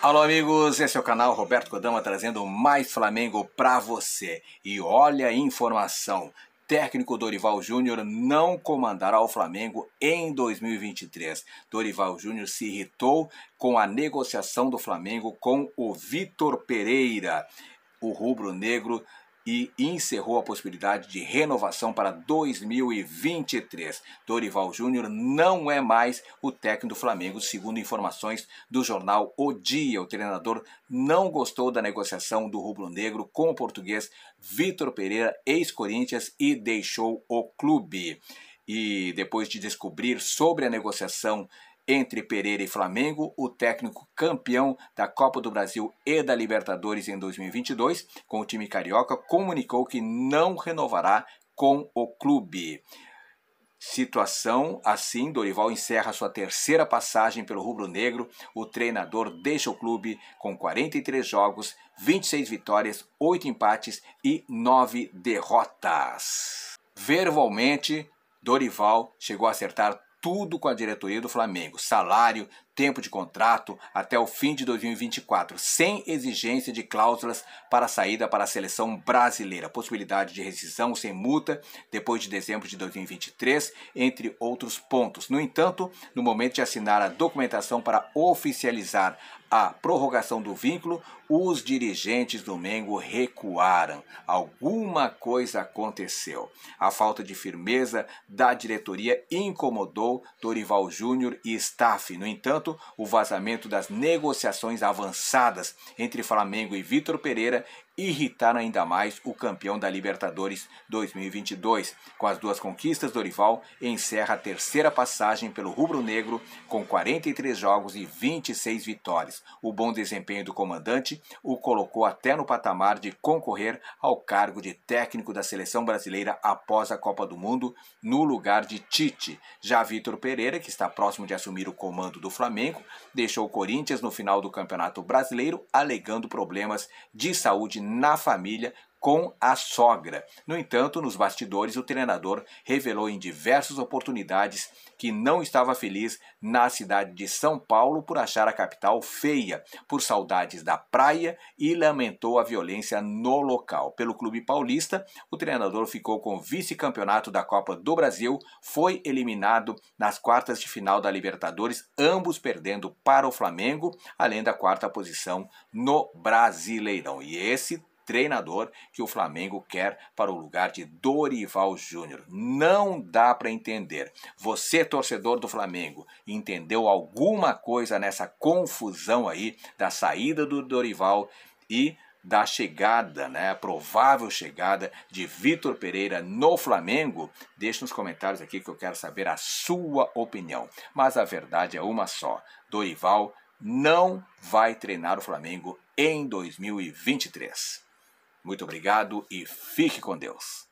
Alô amigos, esse é o canal Roberto Kodama trazendo mais Flamengo para você. E olha a informação, técnico Dorival Júnior não comandará o Flamengo em 2023. Dorival Júnior se irritou com a negociação do Flamengo com o Vitor Pereira. O rubro-negro e encerrou a possibilidade de renovação para 2023. Dorival Júnior não é mais o técnico do Flamengo, segundo informações do jornal O Dia. O treinador não gostou da negociação do rubro-negro com o português Vitor Pereira, ex-Corinthians, e deixou o clube. E depois de descobrir sobre a negociação entre Pereira e Flamengo, o técnico campeão da Copa do Brasil e da Libertadores em 2022, com o time carioca, comunicou que não renovará com o clube. Situação assim, Dorival encerra sua terceira passagem pelo rubro-negro. O treinador deixa o clube com 43 jogos, 26 vitórias, 8 empates e 9 derrotas. Verbalmente, Dorival chegou a acertar tudo com a diretoria do Flamengo: salário, tempo de contrato até o fim de 2024, sem exigência de cláusulas para saída para a seleção brasileira, possibilidade de rescisão sem multa depois de dezembro de 2023, entre outros pontos. No entanto, no momento de assinar a documentação para oficializar a prorrogação do vínculo, os dirigentes do Mengo recuaram. Alguma coisa aconteceu. A falta de firmeza da diretoria incomodou Dorival Júnior e staff. No entanto, o vazamento das negociações avançadas entre Flamengo e Vitor Pereira irritar ainda mais o campeão da Libertadores 2022. Com as duas conquistas, Dorival encerra a terceira passagem pelo rubro-negro com 43 jogos e 26 vitórias. O bom desempenho do comandante o colocou até no patamar de concorrer ao cargo de técnico da seleção brasileira após a Copa do Mundo, no lugar de Tite. Já Vitor Pereira, que está próximo de assumir o comando do Flamengo, deixou o Corinthians no final do Campeonato Brasileiro, alegando problemas de saúde na família com a sogra. No entanto, nos bastidores, o treinador revelou em diversas oportunidades que não estava feliz na cidade de São Paulo por achar a capital feia, por saudades da praia e lamentou a violência no local. Pelo clube paulista, o treinador ficou com o vice-campeonato da Copa do Brasil, foi eliminado nas quartas de final da Libertadores, ambos perdendo para o Flamengo, além da quarta posição no Brasileirão. E esse treinador que o Flamengo quer para o lugar de Dorival Júnior. Não dá para entender. Você, torcedor do Flamengo, entendeu alguma coisa nessa confusão aí da saída do Dorival e da chegada, né, a provável chegada de Vitor Pereira no Flamengo? Deixe nos comentários aqui que eu quero saber a sua opinião. Mas a verdade é uma só. Dorival não vai treinar o Flamengo em 2023. Muito obrigado e fique com Deus.